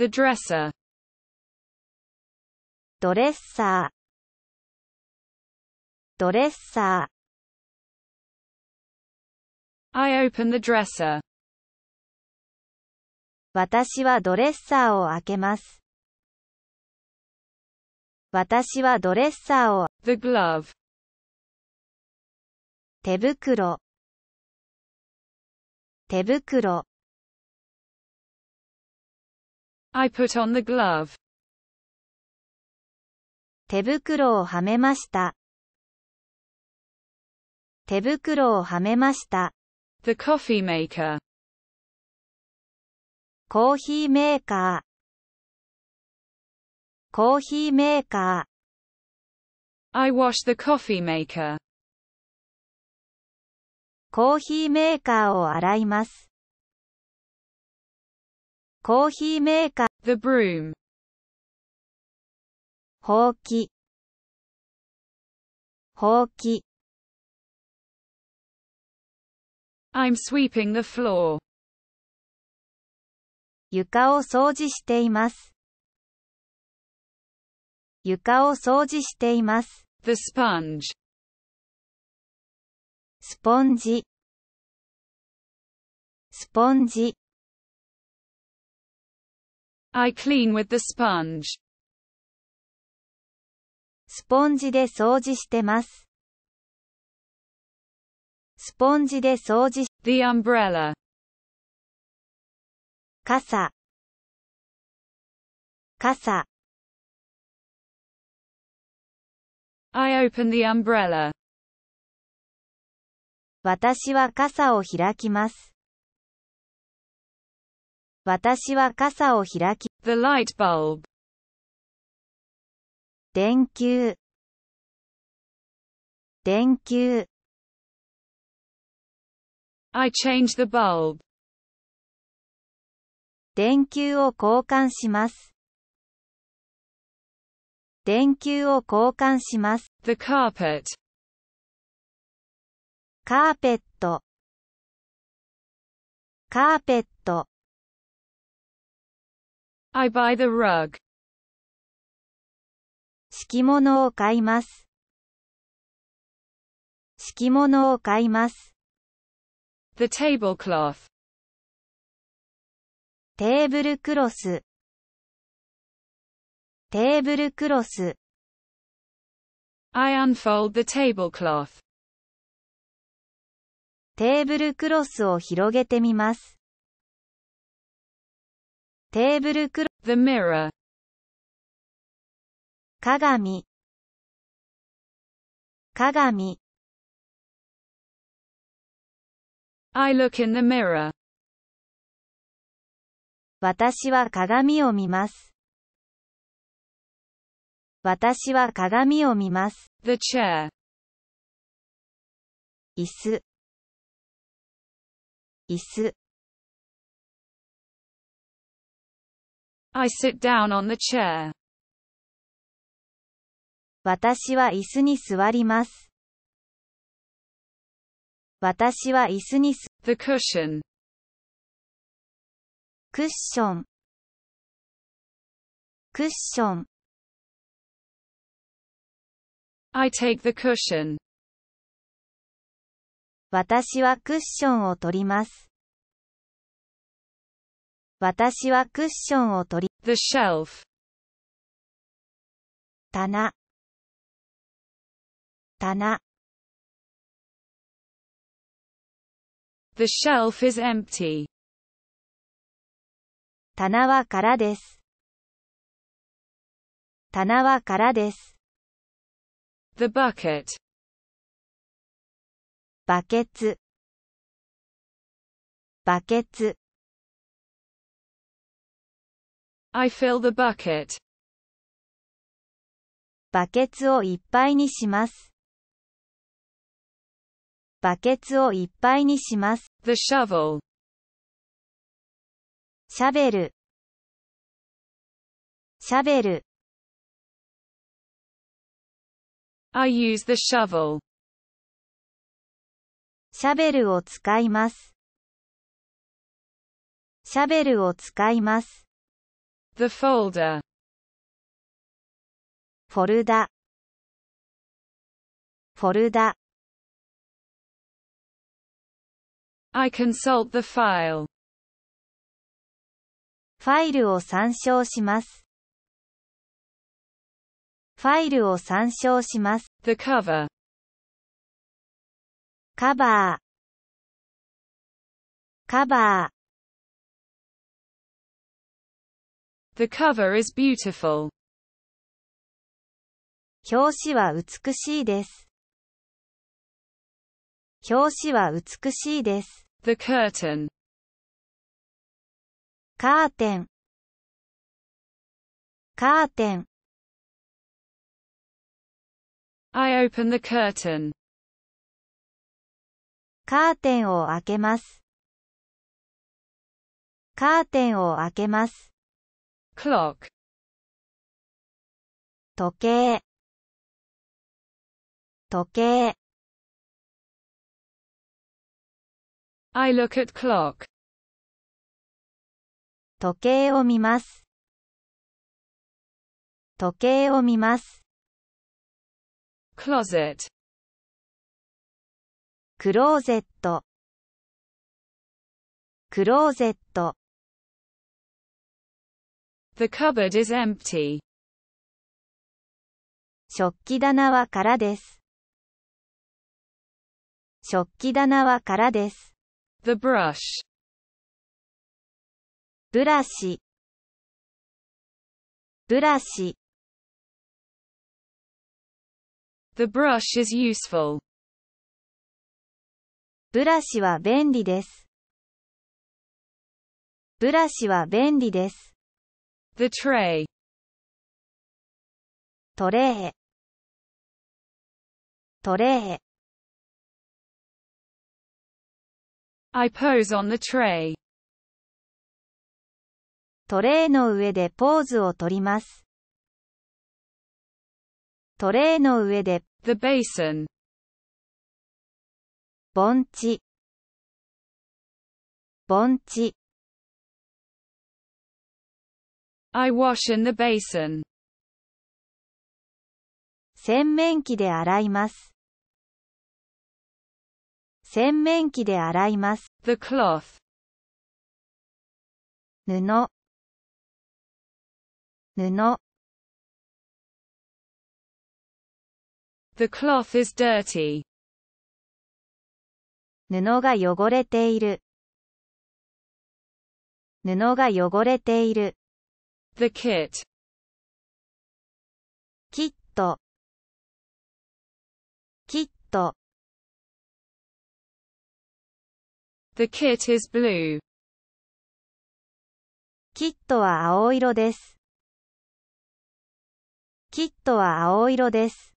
The dresser. ドレッサードレッサー I open the dresser. 私はドレッサーを開けます。私はドレッサーを The glove. 手袋手袋 I put on the glove. 手袋をはめました。手袋をはめました。The coffee maker. コーヒーメーカー。コーヒーメーカー。I wash the coffee maker. コーヒーメーカーを洗います。コーヒーメーカー The Broom ほうきほうき I'm sweeping the floor 床を掃除しています床を掃除しています The sponge スポンジスポンジ I clean with the sponge. スポンジで掃除してます。スポンジで掃除 The umbrella 傘傘 I open the umbrella 私は傘を開きます。私は傘を開き、The light bulb. 電球、電球、I change the bulb. 電球を交換します。電球を交換します。The carpet. カーペット、カーペッ I buy the rug. 敷物を買います。敷物を買います。The tablecloth. テーブルクロス。テーブルクロス。I unfold the tablecloth. テーブルクロスを広げてみます。テーブルクロ the mirror 鏡鏡 I look in the mirror 私は鏡を見ます私は鏡を見ます the chair 椅子椅子 I sit down on the chair. 私は椅子に座ります。私は椅子にす。The cushion. クッション。クッション。I take the cushion. 私はクッションを取ります。私はクッションを取り、the shelf 棚棚 The shelf is empty. 棚は空です。棚は空です。The bucket. バケツバケツ I fill the bucket. バケツをいっぱいにします。バケツをいっぱいにします。The shovel. シャベル。シャベル。I use the shovel. シャベルを使います。シャベルを使います。The folder. フォルダフォルダ I consult the file. ファイルを参照しますファイルを参照します The cover. カバーカバー The cover is beautiful. 表紙は美しいです。表紙は美しいです。The curtain. カーテン。カーテン。I open the curtain. カーテンを開けます。カーテンを開けます。clock 時計時計 I look at clock 時計を見ます時計を見ます closet クローゼットクローゼット The cupboard is empty. 食器棚は空です。食器棚は空です。The brush. ブラシ。ブラシ。The brush is useful. ブラシは便利です。ブラシは便利です。The tray. トレートレー I pose on the tray. トレーの上でポーズをとります。トレーの上で The basin. 盆地盆地 I wash in the basin. 洗面器で洗います。洗面器で洗います。The cloth. 布布 The cloth is dirty. 布が汚れている。布が汚れている。The kit. キットキット The kit is blue. キットは青色です。キットは青色です。